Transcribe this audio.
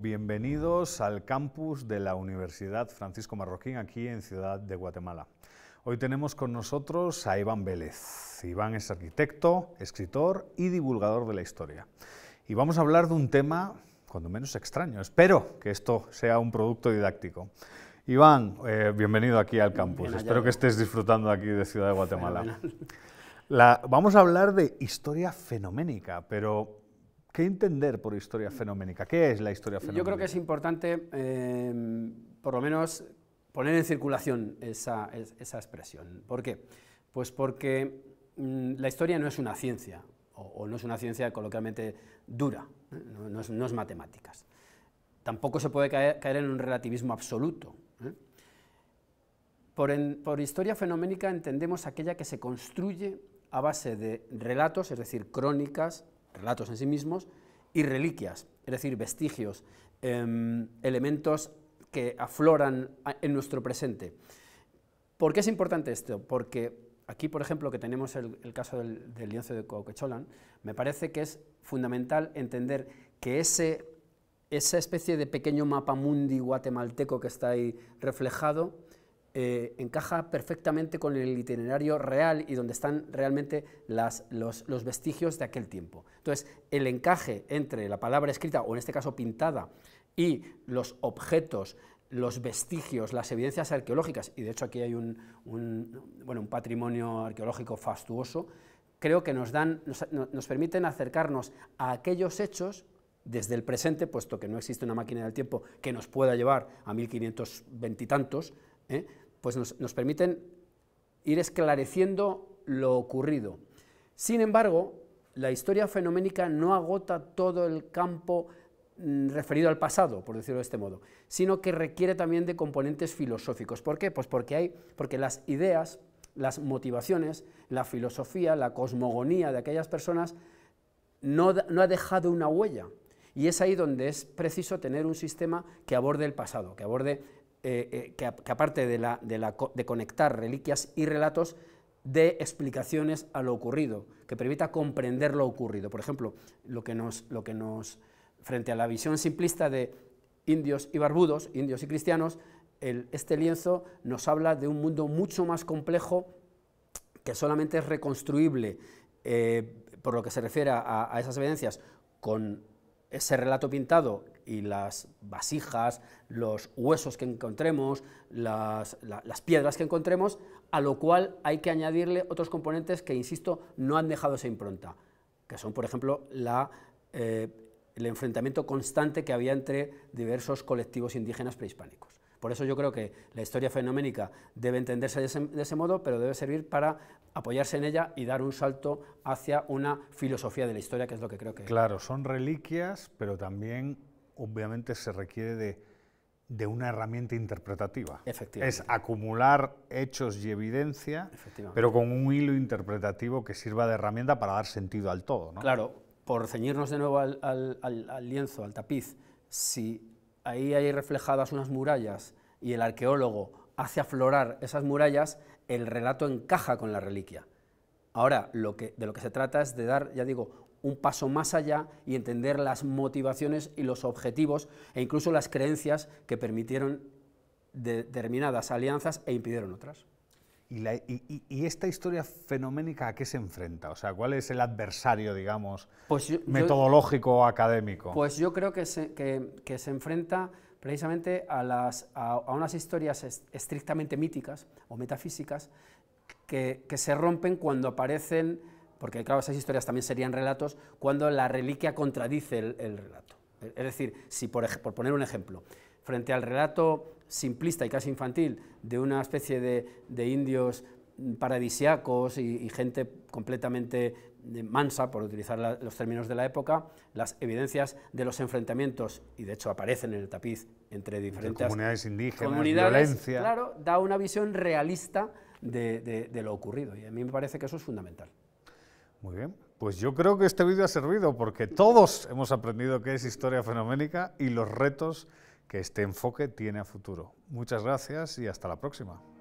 Bienvenidos al campus de la Universidad Francisco Marroquín aquí en Ciudad de Guatemala. Hoy tenemos con nosotros a Iván Vélez. Iván es arquitecto, escritor y divulgador de la historia. Y vamos a hablar de un tema cuando menos extraño. Espero que esto sea un producto didáctico. Iván, eh, bienvenido aquí al campus. Espero que estés disfrutando aquí de Ciudad de Guatemala. vamos a hablar de historia fenoménica, pero ¿Qué entender por historia fenoménica? ¿Qué es la historia fenoménica? Yo creo que es importante, eh, por lo menos, poner en circulación esa, expresión. ¿Por qué? Pues porque mm, la historia no es una ciencia, o, no es una ciencia coloquialmente dura, no, es, matemáticas. Tampoco se puede caer, en un relativismo absoluto. ¿eh? Por, por historia fenoménica entendemos aquella que se construye a base de relatos, es decir, crónicas, relatos en sí mismos, y reliquias, es decir, vestigios, em, elementos que afloran en nuestro presente. ¿Por qué es importante esto? Porque aquí, por ejemplo, que tenemos el, caso del, lienzo de Coquecholan, me parece que es fundamental entender que esa especie de pequeño mapa mundi guatemalteco que está ahí reflejado eh, encaja perfectamente con el itinerario real y donde están realmente los, vestigios de aquel tiempo. Entonces, el encaje entre la palabra escrita, o en este caso pintada, y los objetos, los vestigios, las evidencias arqueológicas, y de hecho aquí hay un, bueno, un patrimonio arqueológico fastuoso, creo que nos, dan, nos, permiten acercarnos a aquellos hechos desde el presente, puesto que no existe una máquina del tiempo que nos pueda llevar a 1520 y tantos, pues nos, permiten ir esclareciendo lo ocurrido. Sin embargo, la historia fenoménica no agota todo el campo mm, referido al pasado, por decirlo de este modo, sino que requiere también de componentes filosóficos. ¿Por qué? Pues porque, hay, porque las ideas, las motivaciones, la filosofía, la cosmogonía de aquellas personas no, no ha dejado una huella. Y es ahí donde es preciso tener un sistema que aborde el pasado, que aborde eh, eh, que, aparte de, la, conectar reliquias y relatos, de explicaciones a lo ocurrido, que permita comprender lo ocurrido. Por ejemplo, lo que nos, lo que nos frente a la visión simplista de indios y barbudos, indios y cristianos, el, este lienzo nos habla de un mundo mucho más complejo que solamente es reconstruible eh, por lo que se refiere a esas evidencias con ese relato pintado y las vasijas, los huesos que encontremos, las, piedras que encontremos, a lo cual hay que añadirle otros componentes que, insisto, no han dejado esa impronta, que son, por ejemplo, la, eh, el enfrentamiento constante que había entre diversos colectivos indígenas prehispánicos. Por eso yo creo que la historia fenoménica debe entenderse de ese, de ese, modo, pero debe servir para apoyarse en ella y dar un salto hacia una filosofía de la historia, que es lo que creo que... Claro, son reliquias, pero también obviamente se requiere de, una herramienta interpretativa. Es acumular hechos y evidencia, pero con un hilo interpretativo que sirva de herramienta para dar sentido al todo. Claro, por ceñirnos de nuevo al, lienzo, al tapiz, si ahí hay reflejadas unas murallas y el arqueólogo hace aflorar esas murallas, el relato encaja con la reliquia. Ahora, lo que, de lo que se trata es de dar, ya digo, un paso más allá y entender las motivaciones y los objetivos e incluso las creencias que permitieron determinadas alianzas e impidieron otras. ¿Y, esta historia fenoménica a qué se enfrenta? O sea, ¿cuál es el adversario, digamos, pues metodológico o académico? Pues yo creo que se, que, se enfrenta precisamente a, las, unas historias estrictamente míticas o metafísicas que, que se rompen cuando aparecen porque claro, esas historias también serían relatos, cuando la reliquia contradice el, relato. Es decir, si por, poner un ejemplo, frente al relato simplista y casi infantil de una especie de, indios paradisiacos y, gente completamente eh, mansa, por utilizar los términos de la época, las evidencias de los enfrentamientos, y de hecho aparecen en el tapiz entre diferentes comunidades indígenas, Claro, da una visión realista de lo ocurrido, y a mí me parece que eso es fundamental. Muy bien. Pues yo creo que este vídeo ha servido porque todos hemos aprendido qué es historia fenoménica y los retos que este enfoque tiene a futuro. Muchas gracias y hasta la próxima.